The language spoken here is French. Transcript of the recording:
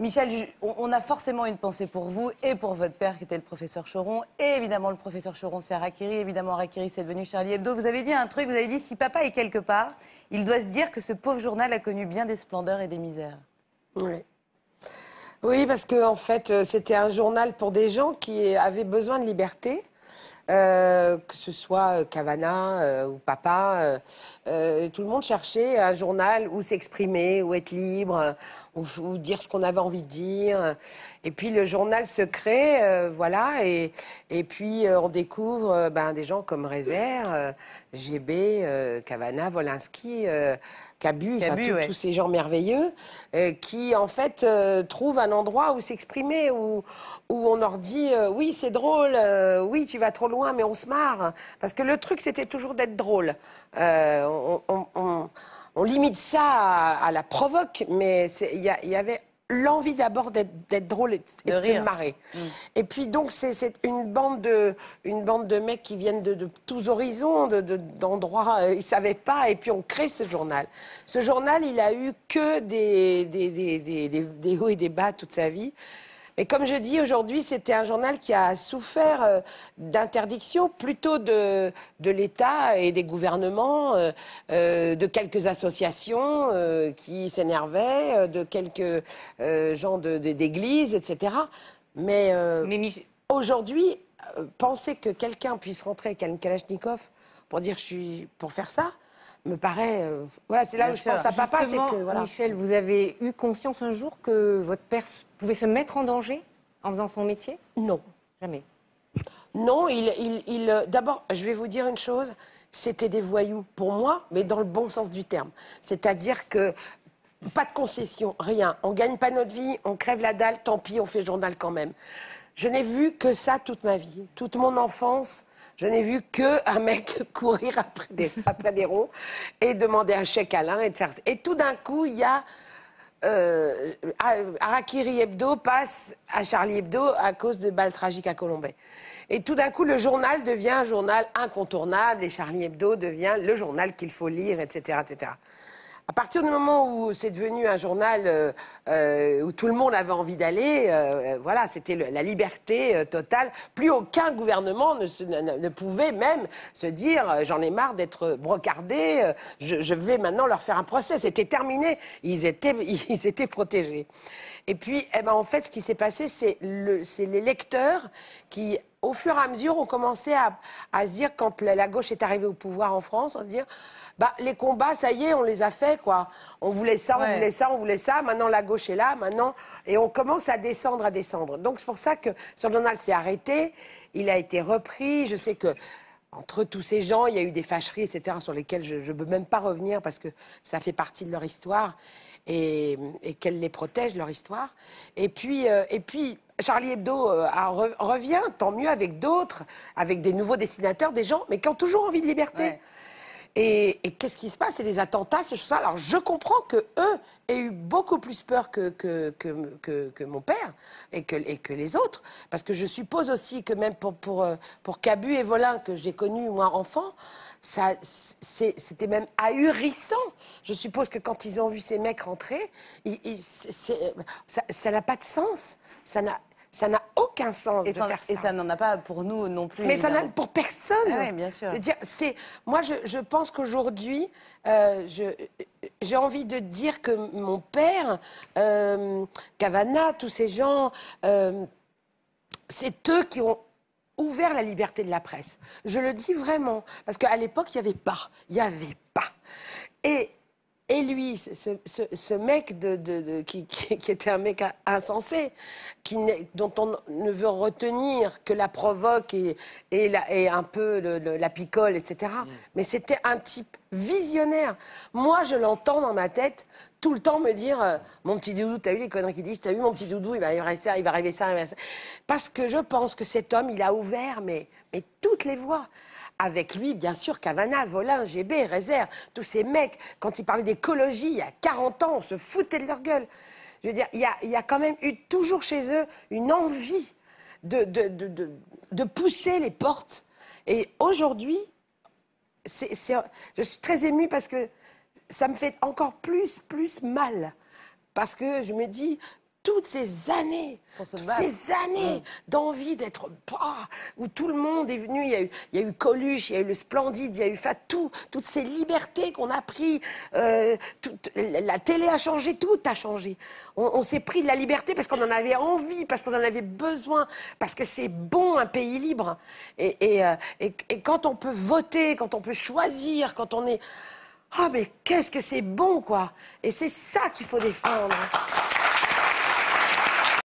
Michel, on a forcément une pensée pour vous et pour votre père qui était le professeur Choron. Et évidemment, le professeur Choron, c'est Arakiri. Évidemment, Arakiri, c'est devenu Charlie Hebdo. Vous avez dit un truc, vous avez dit, si papa est quelque part, il doit se dire que ce pauvre journal a connu bien des splendeurs et des misères. Oui. Oui, parce que en fait, euh, c'était un journal pour des gens qui avaient besoin de liberté euh, que ce soit euh, Cavana euh, ou Papa, tout le monde cherchait un journal où s'exprimer, où être libre, où, dire ce qu'on avait envie de dire. Et puis le journal se crée, voilà, et, et puis on découvre ben, des gens comme euh, GB, Cavana, Volinsky. Cabu, tous ces gens merveilleux, euh, qui en fait euh, trouvent un endroit où s'exprimer, où, où on leur dit euh, oui c'est drôle, oui tu vas trop loin mais on se marre. Parce que le truc c'était toujours d'être drôle. On, limite ça à, la provoque, mais il y avait l'envie d'abord d'être drôle et, de, marrer. Mm. Et puis donc c'est une bande de une bande de mecs qui viennent de, tous horizons, d'endroits ils euh, ils savaient pas et puis on crée ce journal. Ce journal il a eu que des des hauts et des bas toute sa vie. Mais comme je dis, aujourd'hui, c'était un journal qui a souffert euh, d'interdictions, plutôt de, l'État et des gouvernements, euh, euh, de quelques associations qui s'énervaient, de quelques gens d'église, de, etc. Mais, aujourd'hui, penser que quelqu'un puisse rentrer avec un Kalachnikov pour dire je suis pour faire ça, me paraît. Euh, voilà, c'est là où je pense à papa. Michel, vous avez eu conscience un jour que votre père pouvait se mettre en danger en faisant son métier Non. Jamais. Non, il. il, euh, D'abord, je vais vous dire une chose. C'était des voyous pour moi, mais dans le bon sens du terme. C'est-à-dire que pas de concession, rien. On gagne pas notre vie, on crève la dalle, tant pis, on fait journal quand même. Je n'ai vu que ça toute ma vie. Toute mon enfance, je n'ai vu qu'un mec courir après des, ronds et demander un chèque à l'un et Et tout d'un coup, il y a. Euh, Arakiri Hebdo passe à Charlie Hebdo à cause de balles tragiques à Colombay. Et tout d'un coup, le journal devient un journal incontournable et Charlie Hebdo devient le journal qu'il faut lire, etc., etc. À partir du moment où c'est devenu un journal euh, euh, où tout le monde avait envie d'aller, euh, voilà, c'était la liberté totale. Plus aucun gouvernement ne, pouvait même se dire j'en ai marre d'être brocardé, je, vais maintenant leur faire un procès. C'était terminé, ils étaient, ils étaient protégés. Et puis, eh ben, en fait, ce qui s'est passé, c'est les lecteurs qui au fur et à mesure, on commençait à, se dire, quand la, gauche est arrivée au pouvoir en France, on se dire, bah, les combats, ça y est, on les a faits, quoi. On voulait ça, on voulait ça, on voulait ça. Maintenant, la gauche est là, maintenant. Et on commence à descendre, à descendre. Donc, c'est pour ça que ce journal s'est arrêté. Il a été repris. Je sais que entre tous ces gens, il y a eu des fâcheries, etc., sur lesquelles je ne veux même pas revenir parce que ça fait partie de leur histoire et, qu'elle les protège, leur histoire. Et puis, euh, et puis Charlie Hebdo euh, revient, tant mieux, avec d'autres, avec des nouveaux dessinateurs, des gens, mais qui ont toujours envie de liberté. Et, qu'est-ce qui se passe C'est les attentats, ces choses-là. Alors je comprends que eux aient eu beaucoup plus peur que, que, que, que, mon père et que, et que les autres. Parce que je suppose aussi que même pour, pour, euh, pour Cabu et Volin, que j'ai connu moi enfant, c'était même ahurissant. Je suppose que quand ils ont vu ces mecs rentrer, ça n'a pas de sens. Ça n'a ça n'a aucun sens et de ça, faire ça. Et ça n'en a pas pour nous non plus. Mais ça n'a pour personne. Ah oui, bien sûr. Je veux dire, c'est moi, je, je pense qu'aujourd'hui, euh, j'ai envie de dire que mon père, euh, Cavana, tous ces gens, euh, c'est eux qui ont ouvert la liberté de la presse. Je le dis vraiment parce qu'à l'époque, il n'y avait pas, il n'y avait pas. Et et lui, ce, mec de, qui, était un mec insensé, qui, dont on ne veut retenir que la provoque et, un peu la picole, etc. Mm. Mais c'était un type visionnaire. Moi, je l'entends dans ma tête tout le temps me dire euh, Mon petit doudou, t'as eu les conneries qui disent, t'as eu mon petit doudou, il va arriver ça, il va arriver ça, Parce que je pense que cet homme, il a ouvert mais, mais toutes les voies. Avec lui, bien sûr, Cavana, Volin, GB, Réserve, tous ces mecs, quand ils parlaient d'écologie il y a 40 ans, on se foutait de leur gueule. Je veux dire, il y a, il y a quand même eu toujours chez eux une envie de, de, de, de pousser les portes. Et aujourd'hui, je suis très émue parce que ça me fait encore plus, plus mal. Parce que je me dis, toutes ces années, ces années mm. d'envie d'être, bah, où tout le monde est venu, il y, a eu, Coluche, il y a eu le Splendide, il y a eu Fatou, toutes ces libertés qu'on a prises, euh, la télé a changé, tout a changé. On, s'est pris de la liberté parce qu'on en avait envie, parce qu'on en avait besoin, parce que c'est bon un pays libre. Euh, et, quand on peut voter, quand on peut choisir, quand on est... Ah mais qu'est-ce que c'est bon quoi Et c'est ça qu'il faut défendre.